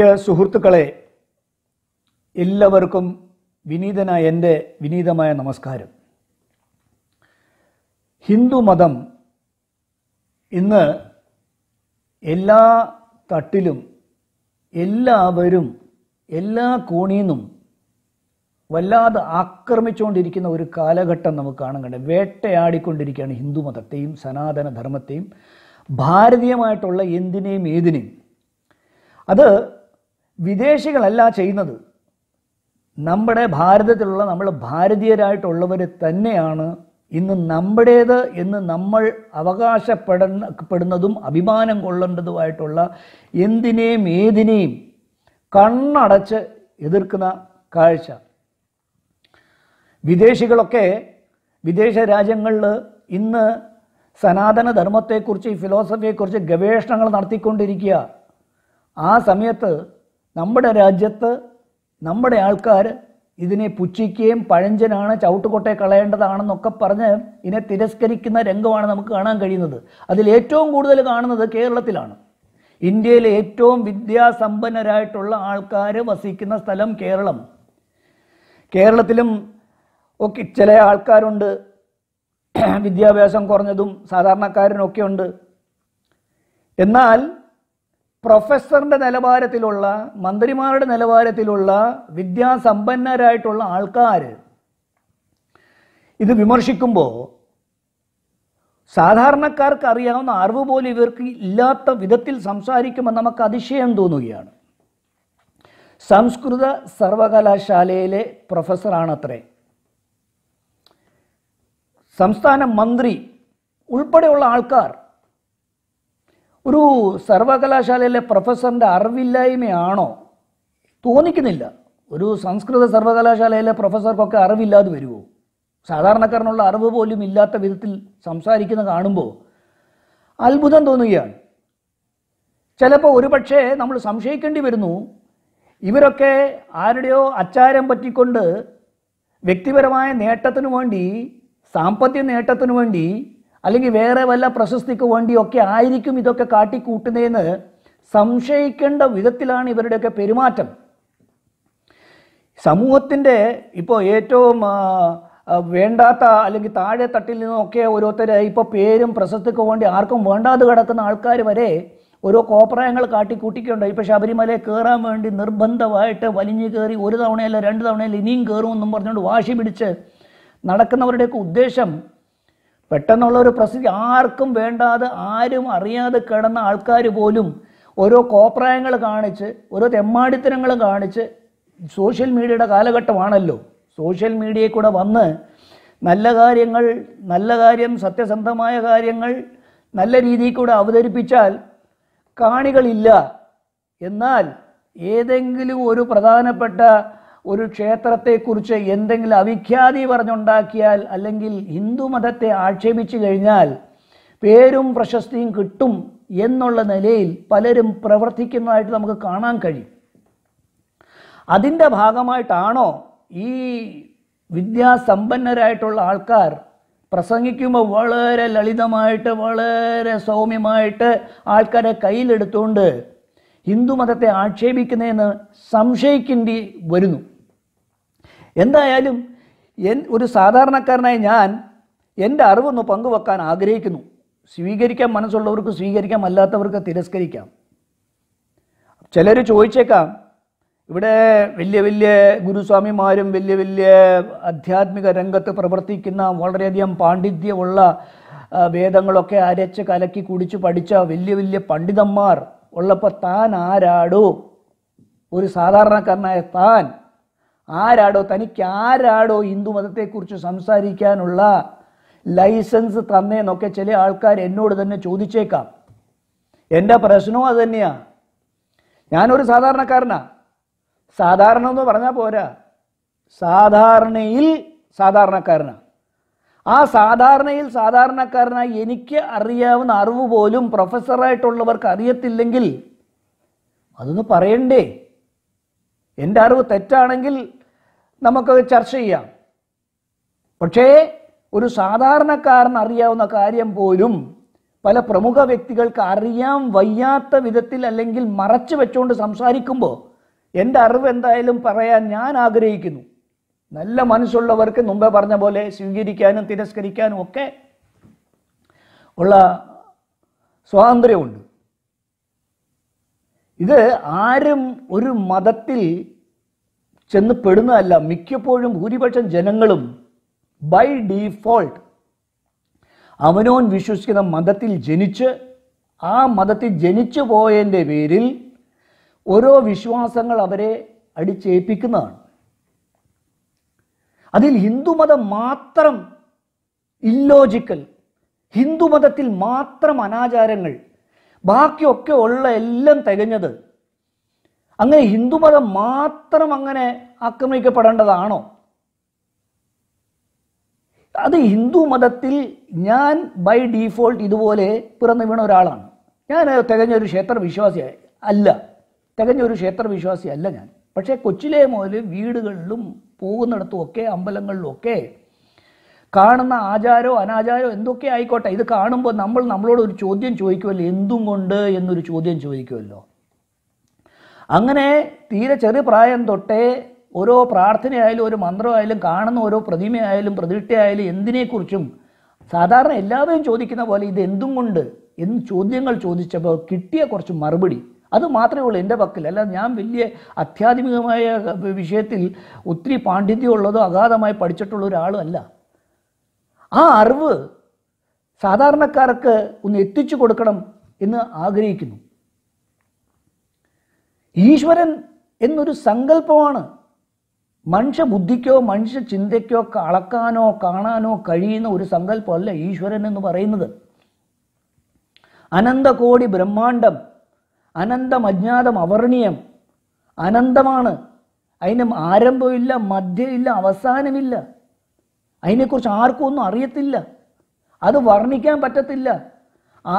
പ്രിയ സുഹൃത്തുക്കളെ എല്ലാവർക്കും വിനീതനായ എൻ്റെ വിനീതമായ നമസ്കാരം ഹിന്ദു മതം ഇന്ന് എല്ലാ തട്ടിലും എല്ലാവരും എല്ലാ കോണീന്നും വല്ലാതെ ആക്രമിച്ചുകൊണ്ടിരിക്കുന്ന ഒരു കാലഘട്ടം നമുക്ക് കണ്ടത് വേട്ടയാടിക്കൊണ്ടിരിക്കുകയാണ് മതത്തെയും സനാതന ധർമ്മത്തെയും ഭാരതീയമായിട്ടുള്ള എന്തിനേയും ഏതിനേയും അത് വിദേശികളല്ല ചെയ്യുന്നത് നമ്മുടെ ഭാരതത്തിലുള്ള നമ്മൾ ഭാരതീയരായിട്ടുള്ളവർ തന്നെയാണ് ഇന്ന് നമ്മുടേത് എന്ന് നമ്മൾ അവകാശപ്പെടപ്പെടുന്നതും അഭിമാനം കൊള്ളേണ്ടതുമായിട്ടുള്ള എന്തിനേയും ഏതിനേയും കണ്ണടച്ച് എതിർക്കുന്ന കാഴ്ച വിദേശികളൊക്കെ വിദേശ രാജ്യങ്ങളിൽ ഇന്ന് സനാതനധർമ്മത്തെക്കുറിച്ച് ഈ ഫിലോസഫിയെക്കുറിച്ച് ഗവേഷണങ്ങൾ നടത്തിക്കൊണ്ടിരിക്കുക ആ സമയത്ത് നമ്മുടെ രാജ്യത്ത് നമ്മുടെ ആൾക്കാർ ഇതിനെ പുച്ഛിക്കുകയും പഴഞ്ചനാണ് ചവിട്ടുകൊട്ടെ കളയേണ്ടതാണെന്നൊക്കെ പറഞ്ഞ് ഇതിനെ തിരസ്കരിക്കുന്ന രംഗമാണ് നമുക്ക് കാണാൻ കഴിയുന്നത് അതിൽ ഏറ്റവും കൂടുതൽ കാണുന്നത് കേരളത്തിലാണ് ഇന്ത്യയിലെ ഏറ്റവും വിദ്യാസമ്പന്നരായിട്ടുള്ള ആൾക്കാർ വസിക്കുന്ന സ്ഥലം കേരളം കേരളത്തിലും ഒക്കെ ചില ആൾക്കാരുണ്ട് വിദ്യാഭ്യാസം കുറഞ്ഞതും സാധാരണക്കാരനൊക്കെ ഉണ്ട് എന്നാൽ പ്രൊഫസറിൻ്റെ നിലവാരത്തിലുള്ള മന്ത്രിമാരുടെ നിലവാരത്തിലുള്ള വിദ്യാസമ്പന്നരായിട്ടുള്ള ആൾക്കാർ ഇത് വിമർശിക്കുമ്പോൾ സാധാരണക്കാർക്ക് അറിയാവുന്ന അറിവ് പോലും ഇവർക്ക് ഇല്ലാത്ത വിധത്തിൽ സംസാരിക്കുമ്പോൾ നമുക്ക് അതിശയം തോന്നുകയാണ് സംസ്കൃത സർവകലാശാലയിലെ പ്രൊഫസറാണത്രേ സംസ്ഥാന മന്ത്രി ഉൾപ്പെടെയുള്ള ആൾക്കാർ ഒരു സർവകലാശാലയിലെ പ്രൊഫസറിൻ്റെ അറിവില്ലായ്മയാണോ തോന്നിക്കുന്നില്ല ഒരു സംസ്കൃത സർവകലാശാലയിലെ പ്രൊഫസർക്കൊക്കെ അറിവില്ലാതെ വരുമോ സാധാരണക്കാരനുള്ള അറിവ് പോലും ഇല്ലാത്ത വിധത്തിൽ സംസാരിക്കുന്ന കാണുമ്പോൾ അത്ഭുതം തോന്നുകയാണ് ചിലപ്പോൾ ഒരുപക്ഷേ നമ്മൾ സംശയിക്കേണ്ടി വരുന്നു ഇവരൊക്കെ ആരുടെയോ അച്ചാരം പറ്റിക്കൊണ്ട് വ്യക്തിപരമായ നേട്ടത്തിനു വേണ്ടി സാമ്പത്തിക നേട്ടത്തിനു വേണ്ടി അല്ലെങ്കിൽ വേറെ വല്ല പ്രശസ്തിക്ക് വേണ്ടിയൊക്കെ ആയിരിക്കും ഇതൊക്കെ കാട്ടിക്കൂട്ടുന്നതെന്ന് സംശയിക്കേണ്ട വിധത്തിലാണ് ഇവരുടെയൊക്കെ പെരുമാറ്റം സമൂഹത്തിൻ്റെ ഇപ്പോൾ ഏറ്റവും വേണ്ടാത്ത അല്ലെങ്കിൽ താഴെ തട്ടിൽ നിന്നൊക്കെ ഓരോരുത്തരെ ഇപ്പോൾ പേരും പ്രശസ്തിക്ക് വേണ്ടി ആർക്കും വേണ്ടാതെ കിടക്കുന്ന ആൾക്കാർ വരെ ഓരോ കോപ്രായങ്ങൾ കാട്ടിക്കൂട്ടിക്കുണ്ടായി ഇപ്പോൾ ശബരിമലയിൽ കയറാൻ വേണ്ടി നിർബന്ധമായിട്ട് വലിഞ്ഞു കയറി ഒരു തവണയല്ല രണ്ട് തവണയല്ല ഇനിയും കയറുമെന്നും പറഞ്ഞുകൊണ്ട് വാശി പിടിച്ച് നടക്കുന്നവരുടെയൊക്കെ ഉദ്ദേശം പെട്ടെന്നുള്ള ഒരു പ്രസിദ്ധി ആർക്കും വേണ്ടാതെ ആരും അറിയാതെ കിടന്ന ആൾക്കാർ പോലും ഓരോ കോപ്രായങ്ങൾ കാണിച്ച് ഓരോ തെമ്മാടിത്തരങ്ങൾ കാണിച്ച് സോഷ്യൽ മീഡിയയുടെ കാലഘട്ടമാണല്ലോ സോഷ്യൽ മീഡിയയിൽ കൂടെ വന്ന് നല്ല കാര്യങ്ങൾ നല്ല കാര്യം സത്യസന്ധമായ കാര്യങ്ങൾ നല്ല രീതിയിൽ കൂടെ അവതരിപ്പിച്ചാൽ കാണികളില്ല എന്നാൽ ഏതെങ്കിലും ഒരു പ്രധാനപ്പെട്ട ഒരു ക്ഷേത്രത്തെക്കുറിച്ച് എന്തെങ്കിലും അവിഖ്യാതി പറഞ്ഞുണ്ടാക്കിയാൽ അല്ലെങ്കിൽ ഹിന്ദു മതത്തെ ആക്ഷേപിച്ചു കഴിഞ്ഞാൽ പേരും പ്രശസ്തിയും കിട്ടും എന്നുള്ള നിലയിൽ പലരും പ്രവർത്തിക്കുന്നതായിട്ട് നമുക്ക് കാണാൻ കഴിയും അതിൻ്റെ ഭാഗമായിട്ടാണോ ഈ വിദ്യാസമ്പന്നരായിട്ടുള്ള ആൾക്കാർ പ്രസംഗിക്കുമ്പോൾ വളരെ ലളിതമായിട്ട് വളരെ സൗമ്യമായിട്ട് ആൾക്കാരെ കയ്യിലെടുത്തുകൊണ്ട് ഹിന്ദുമതത്തെ ആക്ഷേപിക്കുന്നതെന്ന് സംശയിക്കേണ്ടി വരുന്നു എന്തായാലും എൻ ഒരു സാധാരണക്കാരനായ ഞാൻ എൻ്റെ അറിവൊന്ന് പങ്കുവെക്കാൻ ആഗ്രഹിക്കുന്നു സ്വീകരിക്കാൻ മനസ്സുള്ളവർക്ക് സ്വീകരിക്കാം അല്ലാത്തവർക്ക് തിരസ്കരിക്കാം ചിലർ ചോദിച്ചേക്കാം ഇവിടെ വലിയ വലിയ ഗുരുസ്വാമിമാരും വലിയ വലിയ ആധ്യാത്മിക രംഗത്ത് പ്രവർത്തിക്കുന്ന വളരെയധികം പാണ്ഡിത്യമുള്ള വേദങ്ങളൊക്കെ അരച്ച് കലക്കി കുടിച്ച് പഠിച്ച വലിയ വലിയ പണ്ഡിതന്മാർ ഉള്ളപ്പോൾ താൻ ആരാടോ ഒരു സാധാരണക്കാരനായ താൻ ആരാടോ തനിക്ക് ആരാടോ ഹിന്ദു മതത്തെക്കുറിച്ച് സംസാരിക്കാനുള്ള ലൈസൻസ് തന്നേന്നൊക്കെ ചില ആൾക്കാർ എന്നോട് തന്നെ ചോദിച്ചേക്കാം എൻ്റെ പ്രശ്നവും അത് തന്നെയാണ് ഞാനൊരു സാധാരണക്കാരനാ സാധാരണ എന്ന് പറഞ്ഞാൽ പോരാ സാധാരണയിൽ സാധാരണക്കാരനാണ് ആ സാധാരണയിൽ സാധാരണക്കാരനായി എനിക്ക് അറിയാവുന്ന അറിവ് പോലും പ്രൊഫസറായിട്ടുള്ളവർക്ക് അറിയത്തില്ലെങ്കിൽ അതൊന്ന് പറയണ്ടേ എൻ്റെ അറിവ് തെറ്റാണെങ്കിൽ നമുക്ക് ചർച്ച ചെയ്യാം പക്ഷേ ഒരു സാധാരണക്കാരൻ അറിയാവുന്ന കാര്യം പോലും പല പ്രമുഖ വ്യക്തികൾക്ക് അറിയാൻ വയ്യാത്ത വിധത്തിൽ അല്ലെങ്കിൽ മറച്ചു വെച്ചുകൊണ്ട് സംസാരിക്കുമ്പോൾ എൻ്റെ അറിവ് എന്തായാലും പറയാൻ ഞാൻ ആഗ്രഹിക്കുന്നു നല്ല മനസ്സുള്ളവർക്ക് മുമ്പേ പറഞ്ഞ പോലെ സ്വീകരിക്കാനും തിരസ്കരിക്കാനും ഒക്കെ ഉള്ള സ്വാതന്ത്ര്യമുണ്ട് ഇത് ആരും ഒരു മതത്തിൽ ചെന്ന് പെടുന്നതല്ല മിക്കപ്പോഴും ഭൂരിപക്ഷം ജനങ്ങളും ബൈ ഡീഫോൾട്ട് അവനോൻ വിശ്വസിക്കുന്ന മതത്തിൽ ജനിച്ച് ആ മതത്തിൽ ജനിച്ചു പോയതിൻ്റെ പേരിൽ ഓരോ വിശ്വാസങ്ങൾ അവരെ അടിച്ചേൽപ്പിക്കുന്നതാണ് അതിൽ ഹിന്ദുമതം മാത്രം ഇല്ലോജിക്കൽ ഹിന്ദുമതത്തിൽ മാത്രം അനാചാരങ്ങൾ ബാക്കിയൊക്കെ ഉള്ള എല്ലാം തികഞ്ഞത് അങ്ങനെ ഹിന്ദുമതം മാത്രം അങ്ങനെ ആക്രമിക്കപ്പെടേണ്ടതാണോ അത് ഹിന്ദു മതത്തിൽ ഞാൻ ബൈ ഡീഫോൾട്ട് ഇതുപോലെ പിറന്നു വീണ ഒരാളാണ് ഞാൻ തികഞ്ഞൊരു ക്ഷേത്ര വിശ്വാസി അല്ല തികഞ്ഞൊരു ക്ഷേത്ര വിശ്വാസി അല്ല ഞാൻ പക്ഷേ കൊച്ചിലെ മുതൽ വീടുകളിലും പോകുന്നിടത്തും ഒക്കെ കാണുന്ന ആചാരോ അനാചാരോ എന്തൊക്കെ ആയിക്കോട്ടെ ഇത് കാണുമ്പോൾ നമ്മൾ നമ്മളോട് ഒരു ചോദ്യം ചോദിക്കുമല്ലോ എന്തും കൊണ്ട് എന്നൊരു ചോദ്യം ചോദിക്കുമല്ലോ അങ്ങനെ തീരെ ചെറിയ പ്രായം തൊട്ടേ ഓരോ പ്രാർത്ഥനയായാലും ഒരു മന്ത്രമായാലും കാണുന്ന ഓരോ പ്രതിമയായാലും പ്രതിഷ്ഠയായാലും എന്തിനെക്കുറിച്ചും സാധാരണ എല്ലാവരും ചോദിക്കുന്ന പോലെ ഇത് എന്തും കൊണ്ട് എന്ന് ചോദ്യങ്ങൾ ചോദിച്ചപ്പോൾ കിട്ടിയ കുറച്ച് മറുപടി അത് മാത്രമേ ഉള്ളൂ എൻ്റെ പക്കൽ അല്ല ഞാൻ വലിയ അത്യാധുനികമായ വിഷയത്തിൽ ഒത്തിരി പാണ്ഡിത്യമുള്ളതോ അഗാധമായി പഠിച്ചിട്ടുള്ള ഒരാളും അല്ല ആ അറിവ് സാധാരണക്കാർക്ക് ഒന്ന് എത്തിച്ചു കൊടുക്കണം എന്ന് ആഗ്രഹിക്കുന്നു ഈശ്വരൻ എന്നൊരു സങ്കല്പമാണ് ബുദ്ധിക്കോ മനുഷ്യ ചിന്തയ്ക്കോ അളക്കാനോ കാണാനോ കഴിയുന്ന ഒരു സങ്കല്പമല്ല ഈശ്വരൻ എന്ന് പറയുന്നത് അനന്തകോടി ബ്രഹ്മാണ്ടം അനന്തം അജ്ഞാതം അവർണീയം അനന്തമാണ് അതിന് ആരംഭമില്ല മധ്യമില്ല അവസാനമില്ല അതിനെക്കുറിച്ച് ആർക്കും ഒന്നും അറിയത്തില്ല അത് വർണ്ണിക്കാൻ പറ്റത്തില്ല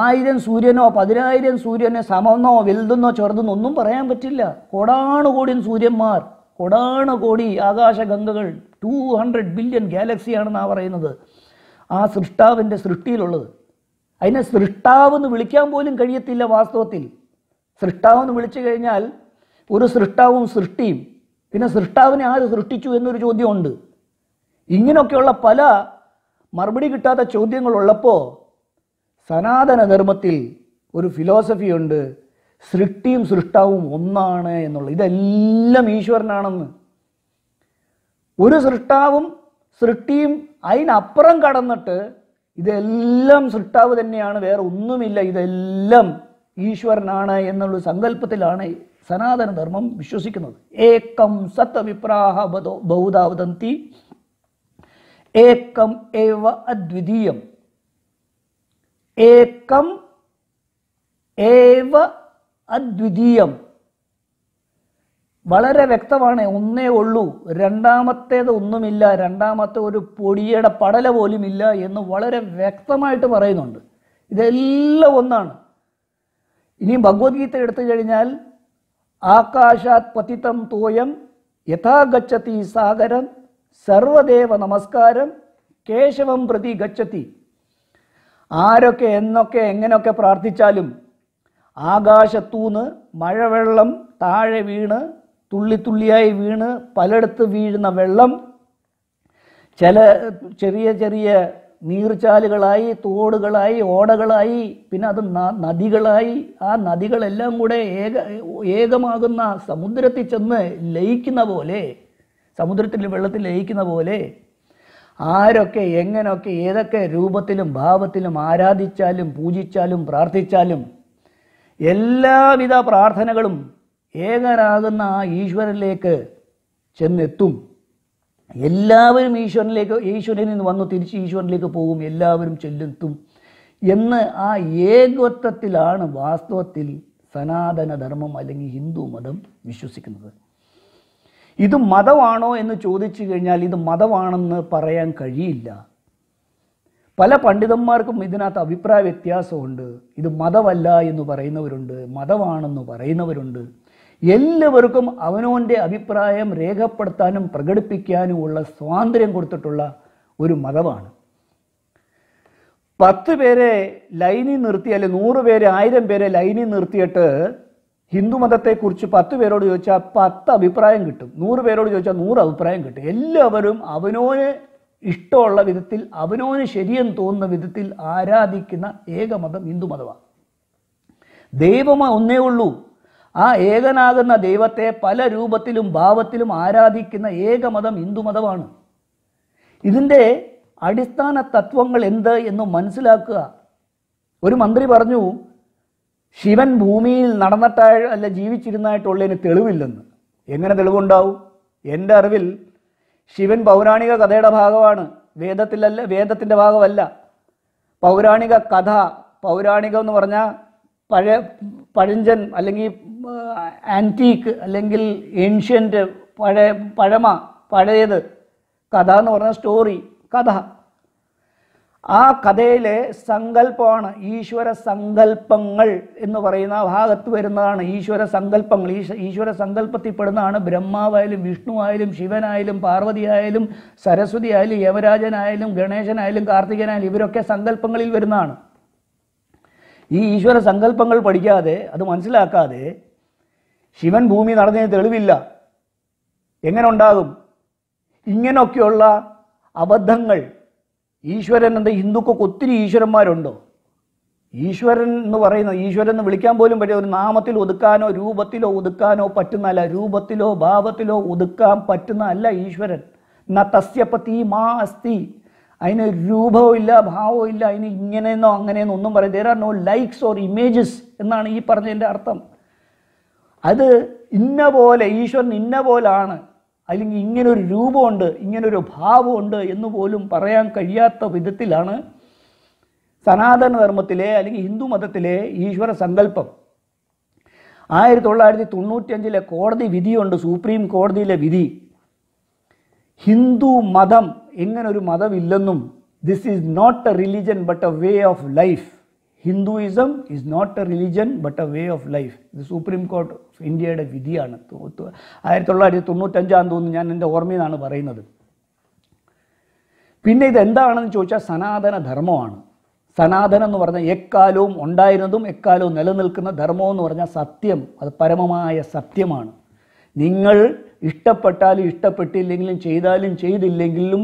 ആയിരം സൂര്യനോ പതിനായിരം സൂര്യനോ സമന്നോ വലുതെന്നോ ചെറുതെന്നോ ഒന്നും പറയാൻ പറ്റില്ല കോടാനുകോടി സൂര്യന്മാർ കോടി ആകാശഗംഗകൾ ടു ഹൺഡ്രഡ് ബില്യൺ ഗാലക്സിയാണെന്നാണ് പറയുന്നത് ആ സൃഷ്ടാവിൻ്റെ സൃഷ്ടിയിലുള്ളത് അതിനെ സൃഷ്ടാവ് എന്ന് വിളിക്കാൻ പോലും കഴിയത്തില്ല വാസ്തവത്തിൽ സൃഷ്ടാവെന്ന് വിളിച്ചു കഴിഞ്ഞാൽ ഒരു സൃഷ്ടാവും സൃഷ്ടിയും പിന്നെ സൃഷ്ടാവിനെ ആര് സൃഷ്ടിച്ചു എന്നൊരു ചോദ്യമുണ്ട് ഇങ്ങനെയൊക്കെയുള്ള പല മറുപടി കിട്ടാത്ത ചോദ്യങ്ങളുള്ളപ്പോൾ സനാതനധർമ്മത്തിൽ ഒരു ഫിലോസഫിയുണ്ട് സൃഷ്ടിയും സൃഷ്ടാവും ഒന്നാണ് എന്നുള്ളത് ഇതെല്ലാം ഈശ്വരനാണെന്ന് ഒരു സൃഷ്ടാവും സൃഷ്ടിയും അതിനപ്പുറം കടന്നിട്ട് ഇതെല്ലാം സൃഷ്ടാവ് തന്നെയാണ് വേറെ ഒന്നുമില്ല ഇതെല്ലാം ഈശ്വരനാണ് എന്നുള്ള സങ്കല്പത്തിലാണ് സനാതനധർമ്മം വിശ്വസിക്കുന്നത് ഏക്കം സത് വിപ്രാഹ ബഹുധാവതന്തി ഏക്കം ഏവ അദ്വിതീയം ഏക്കം ഏവ അദ്വിതീയം വളരെ വ്യക്തമാണ് ഒന്നേ ഉള്ളൂ രണ്ടാമത്തേത് ഒന്നുമില്ല രണ്ടാമത്തെ ഒരു പൊടിയുടെ പടല പോലുമില്ല എന്ന് വളരെ വ്യക്തമായിട്ട് പറയുന്നുണ്ട് ഇതെല്ലാം ഒന്നാണ് ഇനിയും ഭഗവത്ഗീത എടുത്തു കഴിഞ്ഞാൽ ആകാശാത് പതിത്തം തോയം യഥാഗച്ഛതി സാഗരം സർവദേവ നമസ്കാരം കേശവം പ്രതി ഗച്ഛതി ആരൊക്കെ എന്നൊക്കെ എങ്ങനെയൊക്കെ പ്രാർത്ഥിച്ചാലും ആകാശത്തൂന്ന് മഴവെള്ളം താഴെ വീണ് തുള്ളിത്തുള്ളിയായി വീണ് പലയിടത്ത് വീഴുന്ന വെള്ളം ചില ചെറിയ ചെറിയ നീർച്ചാലുകളായി തോടുകളായി ഓടകളായി പിന്നെ അത് നദികളായി ആ നദികളെല്ലാം കൂടെ ഏക ഏകമാകുന്ന സമുദ്രത്തിൽ ചെന്ന് ലയിക്കുന്ന പോലെ സമുദ്രത്തിൽ വെള്ളത്തിൽ ലയിക്കുന്ന പോലെ ആരൊക്കെ എങ്ങനെയൊക്കെ ഏതൊക്കെ രൂപത്തിലും ഭാവത്തിലും ആരാധിച്ചാലും പൂജിച്ചാലും പ്രാർത്ഥിച്ചാലും എല്ലാവിധ പ്രാർത്ഥനകളും ഏകനാകുന്ന ആ ഈശ്വരനിലേക്ക് ചെന്നെത്തും എല്ലാവരും ഈശ്വരനിലേക്ക് ഈശ്വരനിൽ നിന്ന് വന്നു തിരിച്ച് ഈശ്വരനിലേക്ക് പോകും എല്ലാവരും ചെല്ലെത്തും എന്ന് ആ ഏകത്വത്തിലാണ് വാസ്തവത്തിൽ സനാതനധർമ്മം അല്ലെങ്കിൽ ഹിന്ദു മതം വിശ്വസിക്കുന്നത് ഇത് മതമാണോ എന്ന് ചോദിച്ചു കഴിഞ്ഞാൽ ഇത് മതമാണെന്ന് പറയാൻ കഴിയില്ല പല പണ്ഡിതന്മാർക്കും ഇതിനകത്ത് അഭിപ്രായ വ്യത്യാസമുണ്ട് ഇത് മതമല്ല എന്ന് പറയുന്നവരുണ്ട് മതമാണെന്ന് പറയുന്നവരുണ്ട് എല്ലാവർക്കും അവനോൻ്റെ അഭിപ്രായം രേഖപ്പെടുത്താനും പ്രകടിപ്പിക്കാനുമുള്ള സ്വാതന്ത്ര്യം കൊടുത്തിട്ടുള്ള ഒരു മതമാണ് പത്ത് പേരെ ലൈനിൽ നിർത്തി അല്ലെ നൂറ് പേര് ആയിരം പേരെ ലൈനിൽ നിർത്തിയിട്ട് ഹിന്ദുമതത്തെക്കുറിച്ച് പത്ത് പേരോട് ചോദിച്ചാൽ പത്ത് അഭിപ്രായം കിട്ടും നൂറ് പേരോട് ചോദിച്ചാൽ നൂറ് അഭിപ്രായം കിട്ടും എല്ലാവരും അവനോന് ഇഷ്ടമുള്ള വിധത്തിൽ അവനോന് ശരിയെന്ന് തോന്നുന്ന വിധത്തിൽ ആരാധിക്കുന്ന ഏകമതം ഹിന്ദുമതമാണ് ദൈവം ഒന്നേ ഉള്ളൂ ആ ഏകനാകുന്ന ദൈവത്തെ പല രൂപത്തിലും ഭാവത്തിലും ആരാധിക്കുന്ന ഏകമതം ഹിന്ദുമതമാണ് ഇതിൻ്റെ അടിസ്ഥാന തത്വങ്ങൾ എന്ത് എന്ന് മനസ്സിലാക്കുക ഒരു മന്ത്രി പറഞ്ഞു ശിവൻ ഭൂമിയിൽ നടന്നിട്ടായ അല്ല ജീവിച്ചിരുന്നായിട്ടുള്ളതിന് തെളിവില്ലെന്ന് എങ്ങനെ തെളിവുണ്ടാവും എൻ്റെ അറിവിൽ ശിവൻ പൗരാണിക കഥയുടെ ഭാഗമാണ് വേദത്തിലല്ല വേദത്തിൻ്റെ ഭാഗമല്ല പൗരാണിക കഥ പൗരാണികം എന്ന് പറഞ്ഞാൽ പഴയ പഴഞ്ചൻ അല്ലെങ്കിൽ ആൻറ്റീക്ക് അല്ലെങ്കിൽ ഏൻഷ്യൻ്റ് പഴയ പഴമ പഴയത് കഥ എന്ന് പറഞ്ഞ സ്റ്റോറി കഥ ആ കഥയിലെ സങ്കല്പമാണ് ഈശ്വര സങ്കല്പങ്ങൾ എന്ന് പറയുന്ന ഭാഗത്ത് വരുന്നതാണ് ഈശ്വര സങ്കല്പങ്ങൾ ഈശ്വര സങ്കല്പത്തിൽപ്പെടുന്നതാണ് ബ്രഹ്മാവായാലും വിഷ്ണുവായാലും ശിവനായാലും പാർവതി ആയാലും സരസ്വതി ആയാലും യവരാജനായാലും ഗണേശനായാലും കാർത്തികനായാലും ഇവരൊക്കെ സങ്കല്പങ്ങളിൽ വരുന്നതാണ് ഈ ഈശ്വര സങ്കല്പങ്ങൾ പഠിക്കാതെ അത് മനസ്സിലാക്കാതെ ശിവൻ ഭൂമി നടന്നതിന് തെളിവില്ല എങ്ങനെ ഉണ്ടാകും ഇങ്ങനെയൊക്കെയുള്ള അബദ്ധങ്ങൾ ഈശ്വരൻ എന്താ ഹിന്ദുക്കൾക്ക് ഒത്തിരി ഈശ്വരന്മാരുണ്ടോ ഈശ്വരൻ എന്ന് പറയുന്ന ഈശ്വരൻ എന്ന് വിളിക്കാൻ പോലും പറ്റിയ ഒരു നാമത്തിൽ ഒതുക്കാനോ രൂപത്തിലോ ഒതുക്കാനോ പറ്റുന്നല്ല രൂപത്തിലോ ഭാവത്തിലോ ഒതുക്കാൻ പറ്റുന്ന അല്ല ഈശ്വരൻ ന തസ്യപ്പത്തി മാ അസ്ഥി അതിന് രൂപവും ഇല്ല ഭാവവും ഇല്ല അതിന് ഇങ്ങനെയെന്നോ അങ്ങനെയെന്നോ ഒന്നും പറയും there are no likes or images എന്നാണ് ഈ പറഞ്ഞതിൻ്റെ അർത്ഥം അത് ഇന്ന പോലെ ഈശ്വരൻ ഇന്ന പോലാണ് അല്ലെങ്കിൽ ഇങ്ങനൊരു രൂപമുണ്ട് ഇങ്ങനൊരു ഭാവമുണ്ട് എന്ന് പോലും പറയാൻ കഴിയാത്ത വിധത്തിലാണ് സനാതനധർമ്മത്തിലെ അല്ലെങ്കിൽ ഹിന്ദു മതത്തിലെ ഈശ്വര സങ്കല്പം ആയിരത്തി തൊള്ളായിരത്തി തൊണ്ണൂറ്റിയഞ്ചിലെ കോടതി വിധിയുണ്ട് സുപ്രീം കോടതിയിലെ വിധി ഹിന്ദു മതം ഒരു മതമില്ലെന്നും this is not a religion but a way of life Hinduism is not a religion but a way of life ഇത് സുപ്രീം കോർട്ട് ഓഫ് ഇന്ത്യയുടെ വിധിയാണ് ആയിരത്തി തൊള്ളായിരത്തി തൊണ്ണൂറ്റഞ്ചാന്ന് തോന്നുന്നു ഞാൻ എൻ്റെ ഓർമ്മയിൽ നിന്നാണ് പറയുന്നത് പിന്നെ ഇത് എന്താണെന്ന് ചോദിച്ചാൽ സനാതന ധർമ്മമാണ് സനാതനം എന്ന് പറഞ്ഞാൽ എക്കാലവും ഉണ്ടായിരുന്നതും എക്കാലവും നിലനിൽക്കുന്ന ധർമ്മം എന്ന് പറഞ്ഞാൽ സത്യം അത് പരമമായ സത്യമാണ് നിങ്ങൾ ഇഷ്ടപ്പെട്ടാലും ഇഷ്ടപ്പെട്ടില്ലെങ്കിലും ചെയ്താലും ചെയ്തില്ലെങ്കിലും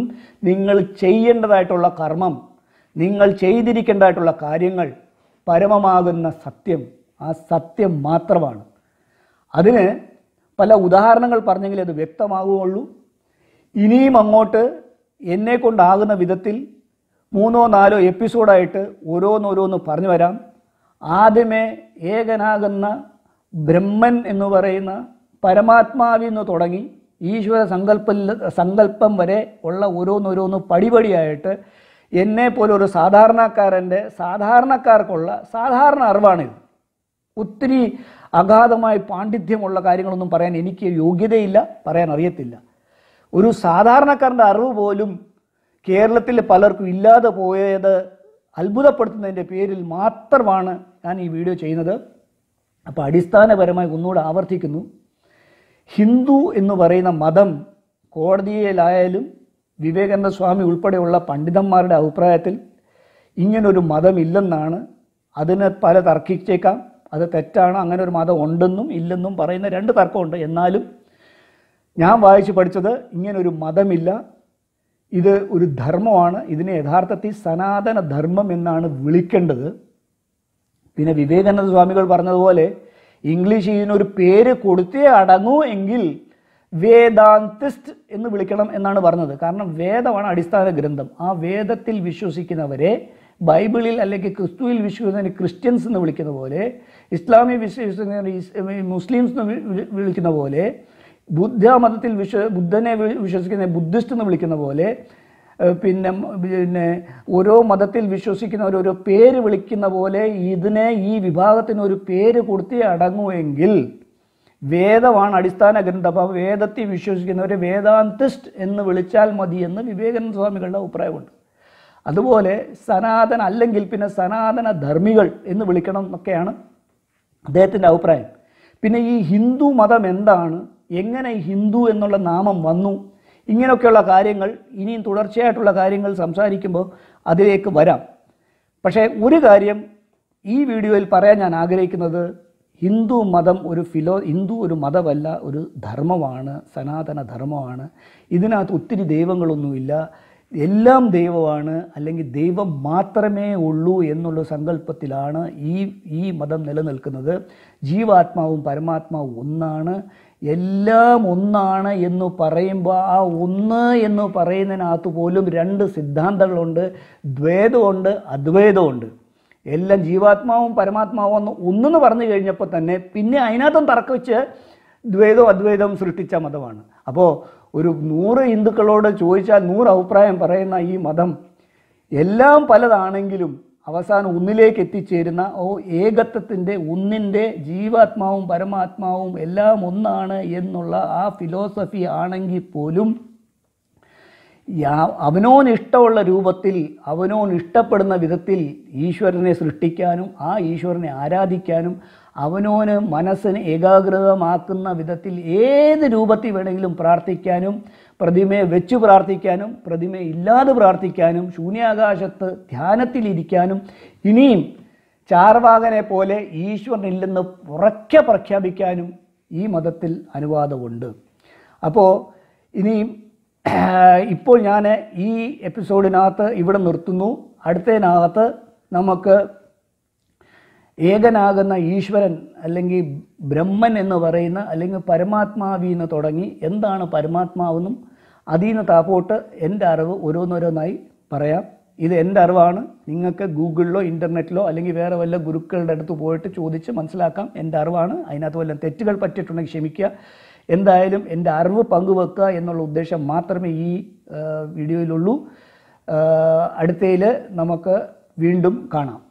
നിങ്ങൾ ചെയ്യേണ്ടതായിട്ടുള്ള കർമ്മം നിങ്ങൾ ചെയ്തിരിക്കേണ്ടതായിട്ടുള്ള കാര്യങ്ങൾ പരമമാകുന്ന സത്യം ആ സത്യം മാത്രമാണ് അതിന് പല ഉദാഹരണങ്ങൾ പറഞ്ഞെങ്കിൽ അത് വ്യക്തമാകുകയുള്ളൂ ഇനിയും അങ്ങോട്ട് എന്നെ കൊണ്ടാകുന്ന വിധത്തിൽ മൂന്നോ നാലോ എപ്പിസോഡായിട്ട് ഓരോന്നോരോന്ന് പറഞ്ഞു വരാം ആദ്യമേ ഏകനാകുന്ന ബ്രഹ്മൻ എന്ന് പറയുന്ന പരമാത്മാവിൽ തുടങ്ങി ഈശ്വര സങ്കല്പ സങ്കല്പം വരെ ഉള്ള ഓരോന്നോരോന്ന് പടിപടിയായിട്ട് എന്നെ പോലെ ഒരു സാധാരണക്കാരൻ്റെ സാധാരണക്കാർക്കുള്ള സാധാരണ അറിവാണിത് ഒത്തിരി അഗാധമായ പാണ്ഡിത്യമുള്ള കാര്യങ്ങളൊന്നും പറയാൻ എനിക്ക് യോഗ്യതയില്ല പറയാൻ അറിയത്തില്ല ഒരു സാധാരണക്കാരൻ്റെ അറിവ് പോലും കേരളത്തിൽ പലർക്കും ഇല്ലാതെ പോയത് അത്ഭുതപ്പെടുത്തുന്നതിൻ്റെ പേരിൽ മാത്രമാണ് ഞാൻ ഈ വീഡിയോ ചെയ്യുന്നത് അപ്പോൾ അടിസ്ഥാനപരമായി ഒന്നുകൂടെ ആവർത്തിക്കുന്നു ഹിന്ദു എന്ന് പറയുന്ന മതം കോടതിയിലായാലും വിവേകാനന്ദ സ്വാമി ഉൾപ്പെടെയുള്ള പണ്ഡിതന്മാരുടെ അഭിപ്രായത്തിൽ ഇങ്ങനൊരു മതമില്ലെന്നാണ് അതിന് പല തർക്കിച്ചേക്കാം അത് തെറ്റാണ് അങ്ങനെ ഒരു മതം ഉണ്ടെന്നും ഇല്ലെന്നും പറയുന്ന രണ്ട് തർക്കമുണ്ട് എന്നാലും ഞാൻ വായിച്ചു പഠിച്ചത് ഇങ്ങനൊരു മതമില്ല ഇത് ഒരു ധർമ്മമാണ് ഇതിനെ യഥാർത്ഥത്തിൽ സനാതന ധർമ്മം എന്നാണ് വിളിക്കേണ്ടത് പിന്നെ വിവേകാനന്ദ സ്വാമികൾ പറഞ്ഞതുപോലെ ഇംഗ്ലീഷ് ഇതിനൊരു പേര് കൊടുത്തേ അടങ്ങൂ എങ്കിൽ വേദാന്തിസ്റ്റ് എന്ന് വിളിക്കണം എന്നാണ് പറഞ്ഞത് കാരണം വേദമാണ് അടിസ്ഥാന ഗ്രന്ഥം ആ വേദത്തിൽ വിശ്വസിക്കുന്നവരെ ബൈബിളിൽ അല്ലെങ്കിൽ ക്രിസ്തുവിൽ വിശ്വസിക്കുന്നതിന് ക്രിസ്ത്യൻസ് എന്ന് വിളിക്കുന്ന പോലെ ഇസ്ലാമിൽ വിശ്വസിക്കുന്നതിന് മുസ്ലിംസ് എന്ന് വിളിക്കുന്ന പോലെ ബുദ്ധ മതത്തിൽ വിശ്വ ബുദ്ധനെ വിശ്വസിക്കുന്ന ബുദ്ധിസ്റ്റ് എന്ന് വിളിക്കുന്ന പോലെ പിന്നെ പിന്നെ ഓരോ മതത്തിൽ വിശ്വസിക്കുന്നവർ ഒരു പേര് വിളിക്കുന്ന പോലെ ഇതിനെ ഈ വിഭാഗത്തിന് ഒരു പേര് കൊടുത്തി അടങ്ങുമെങ്കിൽ വേദമാണ് അടിസ്ഥാന ഗ്രന്ഥം അപ്പോൾ വേദത്തിൽ വിശ്വസിക്കുന്നവരെ വേദാന്തിസ്റ്റ് എന്ന് വിളിച്ചാൽ മതി എന്ന് വിവേകാനന്ദ സ്വാമികളുടെ അഭിപ്രായമുണ്ട് അതുപോലെ സനാതന അല്ലെങ്കിൽ പിന്നെ സനാതന ധർമ്മികൾ എന്ന് വിളിക്കണം എന്നൊക്കെയാണ് അദ്ദേഹത്തിൻ്റെ അഭിപ്രായം പിന്നെ ഈ ഹിന്ദു മതം എന്താണ് എങ്ങനെ ഹിന്ദു എന്നുള്ള നാമം വന്നു ഇങ്ങനെയൊക്കെയുള്ള കാര്യങ്ങൾ ഇനിയും തുടർച്ചയായിട്ടുള്ള കാര്യങ്ങൾ സംസാരിക്കുമ്പോൾ അതിലേക്ക് വരാം പക്ഷേ ഒരു കാര്യം ഈ വീഡിയോയിൽ പറയാൻ ഞാൻ ആഗ്രഹിക്കുന്നത് ഹിന്ദു മതം ഒരു ഫിലോ ഹിന്ദു ഒരു മതമല്ല ഒരു ധർമ്മമാണ് സനാതന ധർമ്മമാണ് ഇതിനകത്ത് ഒത്തിരി ദൈവങ്ങളൊന്നുമില്ല എല്ലാം ദൈവമാണ് അല്ലെങ്കിൽ ദൈവം മാത്രമേ ഉള്ളൂ എന്നുള്ള സങ്കല്പത്തിലാണ് ഈ ഈ മതം നിലനിൽക്കുന്നത് ജീവാത്മാവും പരമാത്മാവും ഒന്നാണ് എല്ലാം ഒന്നാണ് എന്ന് പറയുമ്പോൾ ആ ഒന്ന് എന്ന് പറയുന്നതിനകത്ത് പോലും രണ്ട് സിദ്ധാന്തങ്ങളുണ്ട് ദ്വേതമുണ്ട് അദ്വൈതമുണ്ട് എല്ലാം ജീവാത്മാവും പരമാത്മാവും എന്ന് ഒന്നെന്ന് പറഞ്ഞു കഴിഞ്ഞപ്പോൾ തന്നെ പിന്നെ അതിനകത്തും വെച്ച് ദ്വൈതവും അദ്വൈതവും സൃഷ്ടിച്ച മതമാണ് അപ്പോൾ ഒരു നൂറ് ഹിന്ദുക്കളോട് ചോദിച്ചാൽ നൂറ് അഭിപ്രായം പറയുന്ന ഈ മതം എല്ലാം പലതാണെങ്കിലും അവസാനം ഒന്നിലേക്ക് എത്തിച്ചേരുന്ന ഓ ഏകത്വത്തിൻ്റെ ഒന്നിൻ്റെ ജീവാത്മാവും പരമാത്മാവും എല്ലാം ഒന്നാണ് എന്നുള്ള ആ ഫിലോസഫി ആണെങ്കിൽ പോലും അവനോൻ ഇഷ്ടമുള്ള രൂപത്തിൽ അവനോൻ ഇഷ്ടപ്പെടുന്ന വിധത്തിൽ ഈശ്വരനെ സൃഷ്ടിക്കാനും ആ ഈശ്വരനെ ആരാധിക്കാനും അവനോന് മനസ്സിന് ഏകാഗ്രതമാക്കുന്ന വിധത്തിൽ ഏത് രൂപത്തിൽ വേണമെങ്കിലും പ്രാർത്ഥിക്കാനും പ്രതിമയെ വെച്ചു പ്രാർത്ഥിക്കാനും പ്രതിമയെ ഇല്ലാതെ പ്രാർത്ഥിക്കാനും ശൂന്യാകാശത്ത് ധ്യാനത്തിലിരിക്കാനും ഇനിയും ചാർവാകനെ പോലെ ഈശ്വരനില്ലെന്ന് ഉറക്കെ പ്രഖ്യാപിക്കാനും ഈ മതത്തിൽ അനുവാദമുണ്ട് അപ്പോൾ ഇനിയും ഇപ്പോൾ ഞാൻ ഈ എപ്പിസോഡിനകത്ത് ഇവിടെ നിർത്തുന്നു അടുത്തതിനകത്ത് നമുക്ക് ഏകനാകുന്ന ഈശ്വരൻ അല്ലെങ്കിൽ ബ്രഹ്മൻ എന്ന് പറയുന്ന അല്ലെങ്കിൽ പരമാത്മാവിന്ന് തുടങ്ങി എന്താണ് പരമാത്മാവെന്നും അതിൽ നിന്ന് താപ്പോട്ട് എൻ്റെ അറിവ് ഓരോന്നോരോന്നായി പറയാം ഇത് എൻ്റെ അറിവാണ് നിങ്ങൾക്ക് ഗൂഗിളിലോ ഇൻ്റർനെറ്റിലോ അല്ലെങ്കിൽ വേറെ വല്ല ഗുരുക്കളുടെ അടുത്ത് പോയിട്ട് ചോദിച്ച് മനസ്സിലാക്കാം എൻ്റെ അറിവാണ് അതിനകത്ത് വല്ല തെറ്റുകൾ പറ്റിയിട്ടുണ്ടെങ്കിൽ ക്ഷമിക്കുക എന്തായാലും എൻ്റെ അറിവ് പങ്കുവെക്കുക എന്നുള്ള ഉദ്ദേശം മാത്രമേ ഈ വീഡിയോയിലുള്ളൂ അടുത്തയിൽ നമുക്ക് വീണ്ടും കാണാം